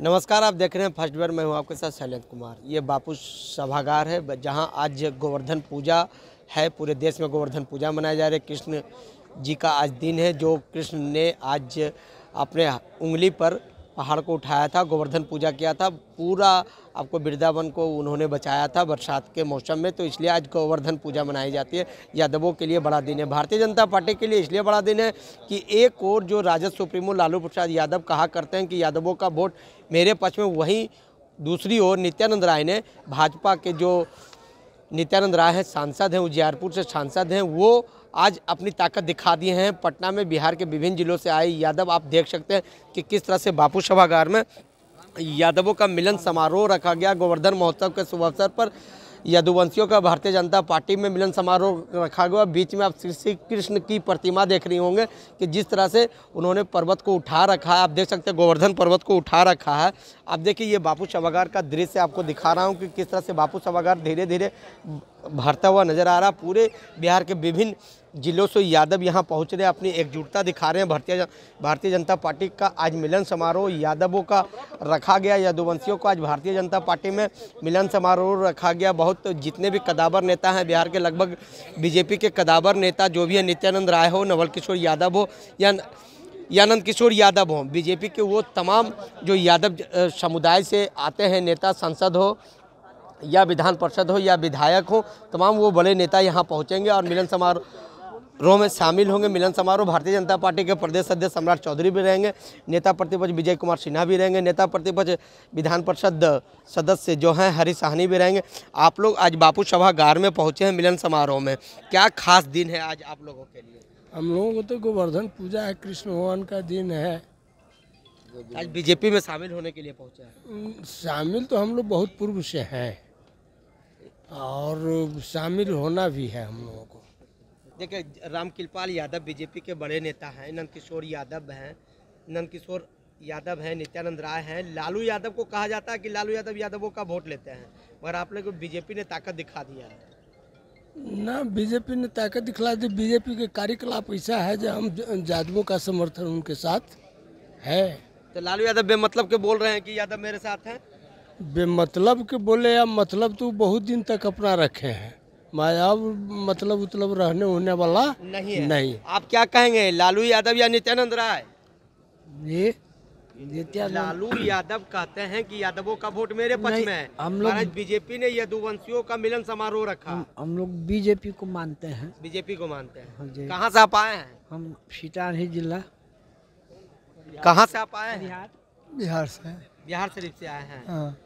नमस्कार आप देख रहे हैं फर्स्ट बार मैं हूं आपके साथ शैलेंद्र कुमार ये बापू सभागार है जहां आज गोवर्धन पूजा है पूरे देश में गोवर्धन पूजा मनाया जा रही है कृष्ण जी का आज दिन है जो कृष्ण ने आज अपने उंगली पर पहाड़ को उठाया था गोवर्धन पूजा किया था पूरा आपको वृंदावन को उन्होंने बचाया था बरसात के मौसम में तो इसलिए आज गोवर्धन पूजा मनाई जाती है यादवों के लिए बड़ा दिन है भारतीय जनता पार्टी के लिए इसलिए बड़ा दिन है कि एक और जो राजद सुप्रीमो लालू प्रसाद यादव कहा करते हैं कि यादवों का वोट मेरे पक्ष में वहीं दूसरी ओर नित्यानंद राय ने भाजपा के जो नित्यानंद राय हैं सांसद हैं उजियारपुर से सांसद हैं वो आज अपनी ताकत दिखा दिए हैं पटना में बिहार के विभिन्न जिलों से आए यादव आप देख सकते हैं कि किस तरह से बापू सभागार में यादवों का मिलन समारोह रखा गया गोवर्धन महोत्सव के शुभ अवसर पर यादुवंशियों का भारतीय जनता पार्टी में मिलन समारोह रखा गया बीच में आप श्री कृष्ण की प्रतिमा देख रही होंगे कि जिस तरह से उन्होंने पर्वत को उठा रखा है आप देख सकते हैं गोवर्धन पर्वत को उठा रखा है आप देखिए ये बापू सभागार का दृश्य आपको दिखा रहा हूँ कि किस तरह से बापू सभागार धीरे धीरे भरता हुआ नजर आ रहा पूरे बिहार के विभिन्न जिलों से यादव यहाँ पहुँच रहे हैं अपनी एकजुटता दिखा रहे हैं भारतीय भारतीय जनता पार्टी का आज मिलन समारोह यादवों का रखा गया यादुवंशियों को आज भारतीय जनता पार्टी में मिलन समारोह रखा गया बहुत जितने भी कदावर नेता हैं बिहार के लगभग बीजेपी के कदावर नेता जो भी है नित्यानंद राय हो नवल किशोर यादव हो या यानंद किशोर यादव हों बीजेपी के वो तमाम जो यादव समुदाय से आते हैं नेता सांसद हो या विधान परिषद हो या विधायक हो तमाम वो बड़े नेता यहाँ पहुँचेंगे और मिलन समारोह रो में शामिल होंगे मिलन समारोह भारतीय जनता पार्टी के प्रदेश अध्यक्ष सम्राट चौधरी भी रहेंगे नेता प्रतिपक्ष विजय कुमार सिन्हा भी रहेंगे नेता प्रतिपक्ष विधान परिषद सदस्य जो हैं हरी साहनी भी रहेंगे आप लोग आज बापू सभागार में पहुंचे हैं मिलन समारोह में क्या खास दिन है आज आप लोगों के लिए हम लोगों को तो गोवर्धन पूजा है कृष्ण भगवान का दिन है आज बीजेपी में शामिल होने के लिए पहुँचे हैं शामिल तो हम लोग बहुत पूर्व से हैं और शामिल होना भी है हम लोगों को देखिए रामकृपाल यादव बीजेपी के बड़े नेता हैं नंदकिशोर यादव हैं नंदकिशोर यादव हैं नित्यानंद राय हैं लालू यादव को कहा जाता है कि लालू यादव यादवों का वोट लेते हैं मगर आप लोग बीजेपी ने ताकत दिखा दिया है ना बीजेपी ने ताकत दिखला दी बीजेपी के कार्यकलाप ऐसा है जो हम यादवों का समर्थन उनके साथ है तो लालू यादव बेमतलब के बोल रहे हैं कि यादव मेरे साथ हैं बेमतलब के बोले या मतलब तो बहुत दिन तक अपना रखे हैं अब मतलब उतलब रहने होने वाला नहीं है। नहीं आप क्या कहेंगे लालू यादव या नित्यानंद राय ये लालू यादव कहते हैं कि यादवों का वोट मेरे पक्ष में है हम लोग बीजेपी ने यदुवंशियों का मिलन समारोह रखा हम, हम लोग बीजेपी को मानते हैं बीजेपी को मानते हैं हाँ कहाँ से आप आए हैं हम सीतामढ़ी जिला कहाँ से आप आए हैं बिहार से बिहार शरीफ से आए हैं हाँ।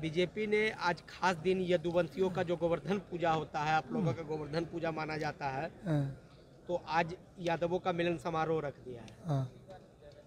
बीजेपी ने आज खास दिन यदुवंशियों का जो गोवर्धन पूजा होता है आप लोगों का हम्म। गोवर्धन पूजा माना जाता है हाँ। तो आज यादवों का मिलन समारोह रख दिया है हाँ।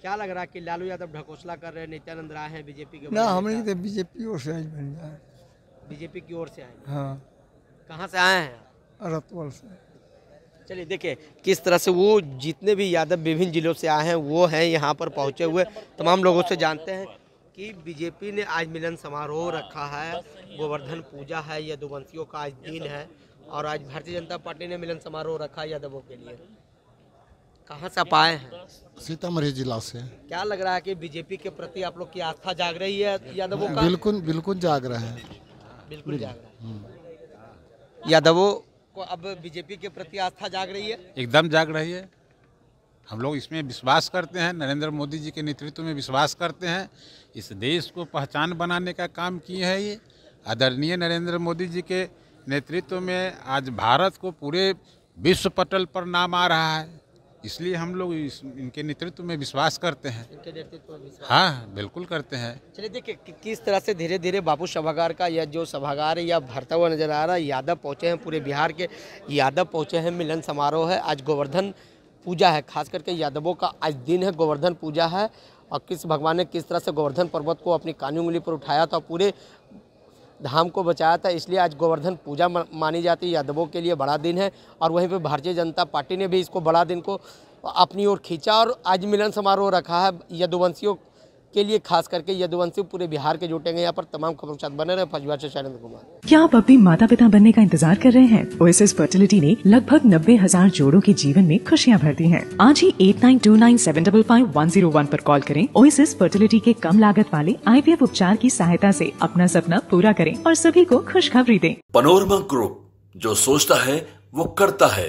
क्या लग रहा है कि लालू यादव ढकोसला कर रहे हैं नित्यानंद राय है बीजेपी के ना हमने तो बीजेपी ओर से बीजेपी की ओर से आए हाँ कहाँ से आए हैं रतवल से चलिए देखिए किस तरह से वो जितने भी यादव विभिन्न जिलों से आए हैं वो हैं यहाँ पर पहुँचे हुए तमाम लोगों से जानते हैं कि बीजेपी ने आज मिलन समारोह हाँ, रखा है गोवर्धन पूजा है यदुवंशियों का आज दिन है और आज भारतीय जनता पार्टी ने मिलन समारोह रखा है यादवों के लिए कहाँ से आप आए हैं सीतामढ़ी जिला से क्या लग रहा है कि बीजेपी के प्रति आप लोग की आस्था जाग रही है यादवों का बिल्कुल बिल्कुल जाग रहा है बिल्कुल जाग रहा है हम्म। यादवों को अब बीजेपी के प्रति आस्था जाग रही है एकदम जाग रही है हम लोग इसमें विश्वास करते हैं नरेंद्र मोदी जी के नेतृत्व में विश्वास करते हैं इस देश को पहचान बनाने का काम किए हैं ये आदरणीय नरेंद्र मोदी जी के नेतृत्व में आज भारत को पूरे विश्व पटल पर नाम आ रहा है इसलिए हम लोग इस, इनके नेतृत्व में विश्वास करते हैं इनके नेतृत्व हाँ बिल्कुल करते हैं चलिए देखिए कि, किस तरह से धीरे धीरे बापू सभागार का या जो सभागार है यह भरता हुआ नजर आ रहा है यादव पहुँचे हैं पूरे बिहार के यादव पहुँचे हैं मिलन समारोह है आज गोवर्धन पूजा है खास करके यादवों का आज दिन है गोवर्धन पूजा है और किस भगवान ने किस तरह से गोवर्धन पर्वत को अपनी कानी उंगली पर उठाया था पूरे धाम को बचाया था इसलिए आज गोवर्धन पूजा मानी जाती है यादवों के लिए बड़ा दिन है और वहीं पर भारतीय जनता पार्टी ने भी इसको बड़ा दिन को अपनी ओर खींचा और आज मिलन समारोह रखा है यदुवंशियों के लिए खास करके यदुवंशी पूरे बिहार के जुटेंगे यहाँ पर तमाम खबरों के साथ बने रहे फजुआ ऐसी शैलेंद्र कुमार क्या आप अपने माता पिता बनने का इंतजार कर रहे हैं ओएसएस फर्टिलिटी ने लगभग नब्बे हजार जोड़ो के जीवन में खुशियाँ भर दी है आज ही eight nine two nine seven double five one zero one आरोप कॉल करें ओएसएस फर्टिलिटी के कम लागत वाले आई उपचार की सहायता ऐसी अपना सपना पूरा करें और सभी को खुशखबरी दें पनोरमा ग्रुप जो सोचता है वो करता है